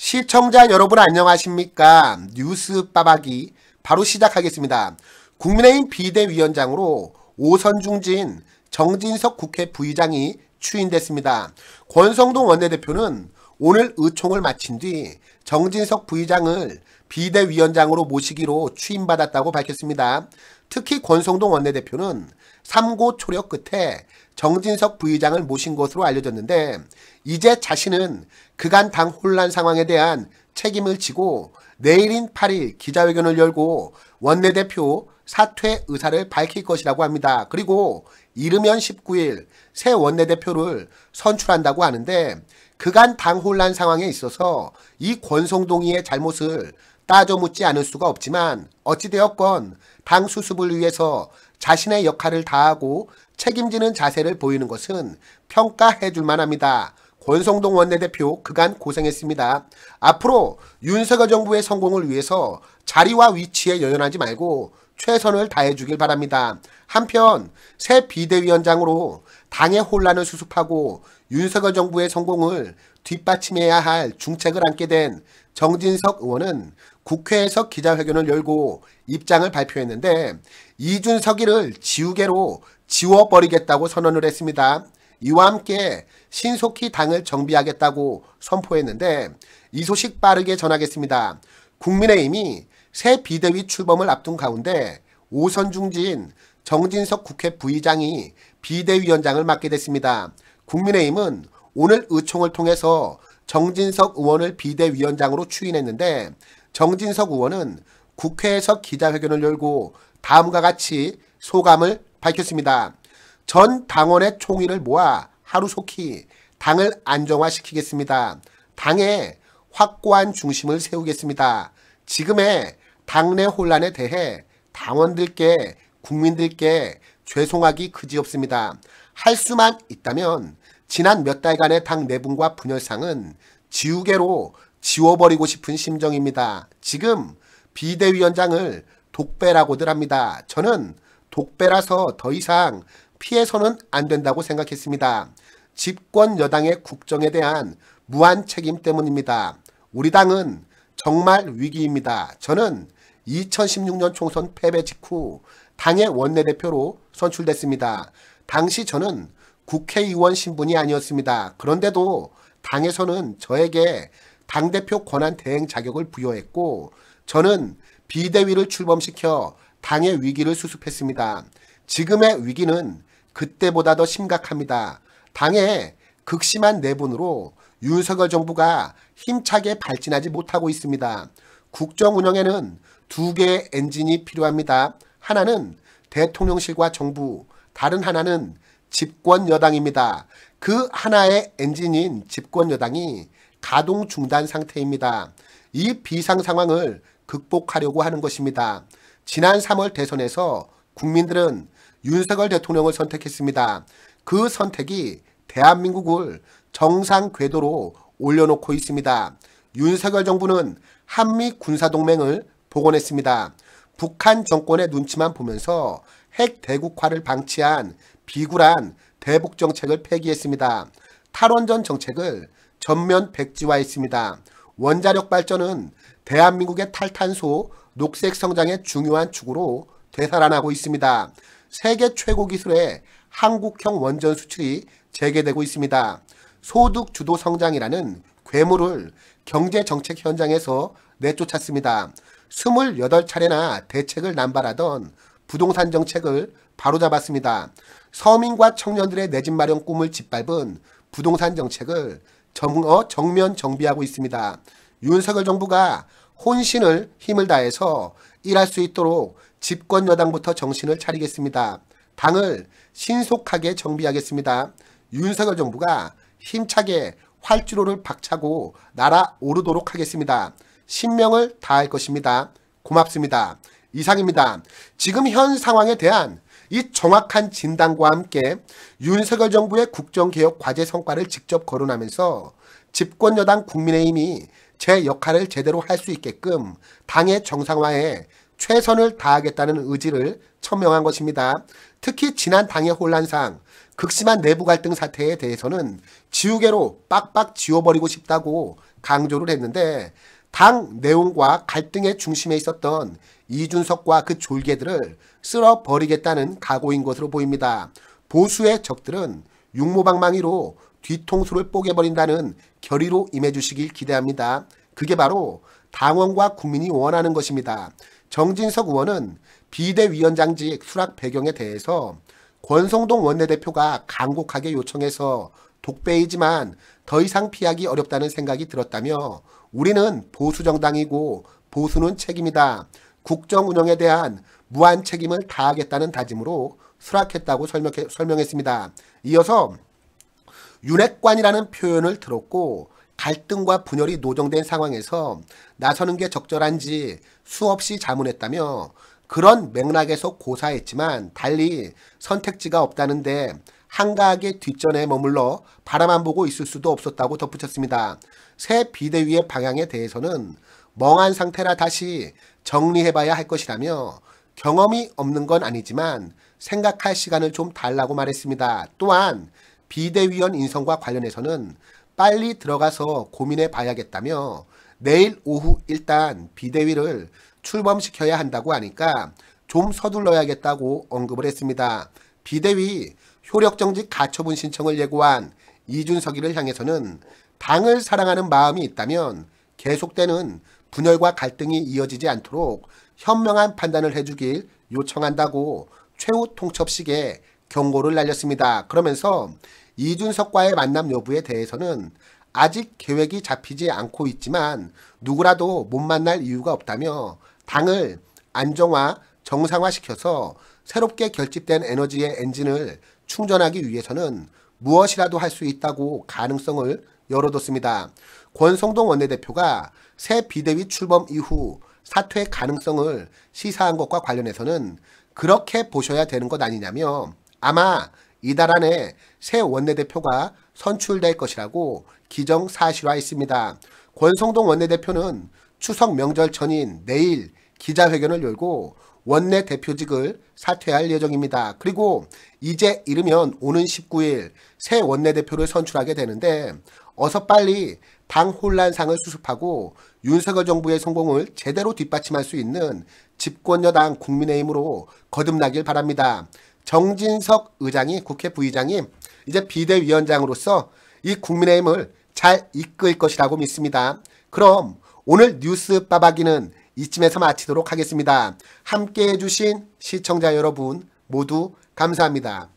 시청자 여러분 안녕하십니까 뉴스 빠박이 바로 시작하겠습니다 국민의힘 비대위원장으로 오선중진 정진석 국회 부의장이 추인됐습니다 권성동 원내대표는 오늘 의총을 마친 뒤 정진석 부의장을 비대위원장으로 모시기로 추임받았다고 밝혔습니다. 특히 권성동 원내대표는 삼고 초력 끝에 정진석 부의장을 모신 것으로 알려졌는데 이제 자신은 그간 당 혼란 상황에 대한 책임을 지고 내일인 8일 기자회견을 열고 원내대표 사퇴 의사를 밝힐 것이라고 합니다. 그리고 이르면 19일 새 원내대표를 선출한다고 하는데 그간 당 혼란 상황에 있어서 이 권성동이의 잘못을 따져 묻지 않을 수가 없지만 어찌되었건 당 수습을 위해서 자신의 역할을 다하고 책임지는 자세를 보이는 것은 평가해 줄만 합니다. 권성동 원내대표 그간 고생했습니다. 앞으로 윤석열 정부의 성공을 위해서 자리와 위치에 연연하지 말고 최선을 다해주길 바랍니다. 한편 새 비대위원장으로 당의 혼란을 수습하고 윤석열 정부의 성공을 뒷받침해야 할 중책을 안게 된 정진석 의원은 국회에서 기자회견을 열고 입장을 발표했는데 이준석이를 지우개로 지워버리겠다고 선언을 했습니다. 이와 함께 신속히 당을 정비하겠다고 선포했는데 이 소식 빠르게 전하겠습니다. 국민의힘이 새 비대위 출범을 앞둔 가운데 오선중진 정진석 국회 부의장이 비대위원장을 맡게 됐습니다. 국민의힘은 오늘 의총을 통해서 정진석 의원을 비대위원장으로 추인했는데 정진석 의원은 국회에서 기자회견을 열고 다음과 같이 소감을 밝혔습니다. 전 당원의 총의를 모아 하루속히 당을 안정화시키겠습니다. 당에 확고한 중심을 세우겠습니다. 지금의 당내 혼란에 대해 당원들께 국민들께 죄송하기 그지없습니다. 할 수만 있다면 지난 몇 달간의 당 내분과 분열상은 지우개로 지워버리고 싶은 심정입니다. 지금 비대위원장을 독배라고들 합니다. 저는 독배라서 더 이상 피해서는 안 된다고 생각했습니다. 집권 여당의 국정에 대한 무한 책임 때문입니다. 우리 당은 정말 위기입니다. 저는 2016년 총선 패배 직후 당의 원내대표로 선출됐습니다. 당시 저는 국회의원 신분이 아니었습니다. 그런데도 당에서는 저에게 당대표 권한 대행 자격을 부여했고 저는 비대위를 출범시켜 당의 위기를 수습했습니다. 지금의 위기는 그때보다 더 심각합니다. 당의 극심한 내분으로 윤석열 정부가 힘차게 발진하지 못하고 있습니다. 국정 운영에는 두 개의 엔진이 필요합니다. 하나는 대통령실과 정부, 다른 하나는 집권 여당입니다. 그 하나의 엔진인 집권 여당이 가동 중단 상태입니다. 이 비상 상황을 극복하려고 하는 것입니다. 지난 3월 대선에서 국민들은 윤석열 대통령을 선택했습니다. 그 선택이 대한민국을 정상 궤도로 올려놓고 있습니다. 윤석열 정부는 한미 군사동맹을 복원했습니다. 북한 정권의 눈치만 보면서 핵 대국화를 방치한 비굴한 대북 정책을 폐기했습니다. 탈원전 정책을 전면 백지화했습니다. 원자력 발전은 대한민국의 탈탄소, 녹색 성장의 중요한 축으로 되살아나고 있습니다. 세계 최고 기술의 한국형 원전 수출이 재개되고 있습니다. 소득 주도 성장이라는 괴물을 경제정책 현장에서 내쫓았습니다. 28차례나 대책을 남발하던 부동산 정책을 바로잡았습니다. 서민과 청년들의 내 집 마련 꿈을 짓밟은 부동산 정책을 정, 어, 정면 정비하고 있습니다. 윤석열 정부가 혼신을 힘을 다해서 일할 수 있도록 집권 여당부터 정신을 차리겠습니다. 당을 신속하게 정비하겠습니다. 윤석열 정부가 힘차게 활주로를 박차고 날아오르도록 하겠습니다. 신명을 다할 것입니다. 고맙습니다. 이상입니다. 지금 현 상황에 대한 이 정확한 진단과 함께 윤석열 정부의 국정개혁 과제 성과를 직접 거론하면서 집권여당 국민의힘이 제 역할을 제대로 할 수 있게끔 당의 정상화에 최선을 다하겠다는 의지를 천명한 것입니다. 특히 지난 당의 혼란상 극심한 내부 갈등 사태에 대해서는 지우개로 빡빡 지워버리고 싶다고 강조를 했는데 당 내용과 갈등의 중심에 있었던 이준석과 그 졸개들을 쓸어버리겠다는 각오인 것으로 보입니다. 보수의 적들은 육모방망이로 뒤통수를 뽀개버린다는 결의로 임해주시길 기대합니다. 그게 바로 당원과 국민이 원하는 것입니다. 정진석 의원은 비대위원장직 수락 배경에 대해서 권성동 원내대표가 간곡하게 요청해서 독배이지만 더 이상 피하기 어렵다는 생각이 들었다며 우리는 보수정당이고 보수는 책임이다. 국정운영에 대한 무한 책임을 다하겠다는 다짐으로 수락했다고 설명해, 설명했습니다. 이어서 윤핵관이라는 표현을 들었고 갈등과 분열이 노정된 상황에서 나서는 게 적절한지 수없이 자문했다며 그런 맥락에서 고사했지만 달리 선택지가 없다는데 한가하게 뒷전에 머물러 바라만 보고 있을 수도 없었다고 덧붙였습니다. 새 비대위의 방향에 대해서는 멍한 상태라 다시 정리해봐야 할 것이라며 경험이 없는 건 아니지만 생각할 시간을 좀 달라고 말했습니다. 또한 비대위원 인선과 관련해서는 빨리 들어가서 고민해 봐야겠다며 내일 오후 일단 비대위를 출범시켜야 한다고 하니까 좀 서둘러야겠다고 언급을 했습니다. 비대위 효력정지 가처분 신청을 예고한 이준석이를 향해서는 당을 사랑하는 마음이 있다면 계속되는 분열과 갈등이 이어지지 않도록 현명한 판단을 해주길 요청한다고 최후 통첩식에 경고를 날렸습니다. 그러면서 이준석과의 만남 여부에 대해서는 아직 계획이 잡히지 않고 있지만 누구라도 못 만날 이유가 없다며 당을 안정화, 정상화시켜서 새롭게 결집된 에너지의 엔진을 충전하기 위해서는 무엇이라도 할 수 있다고 가능성을 열어뒀습니다. 권성동 원내대표가 새 비대위 출범 이후 사퇴 가능성을 시사한 것과 관련해서는 그렇게 보셔야 되는 것 아니냐며 아마 이달 안에 새 원내대표가 선출될 것이라고 기정사실화했습니다. 권성동 원내대표는 추석 명절 전인 내일 기자회견을 열고 원내 대표직을 사퇴할 예정입니다. 그리고 이제 이르면 오는 19일 새 원내대표를 선출하게 되는데 어서 빨리 당 혼란상을 수습하고 윤석열 정부의 성공을 제대로 뒷받침할 수 있는 집권여당 국민의힘으로 거듭나길 바랍니다. 정진석 의장이 국회 부의장이 이제 비대위원장으로서 이 국민의힘을 잘 이끌 것이라고 믿습니다. 그럼 오늘 뉴스 빠박이는 이쯤에서 마치도록 하겠습니다. 함께 해주신 시청자 여러분 모두 감사합니다.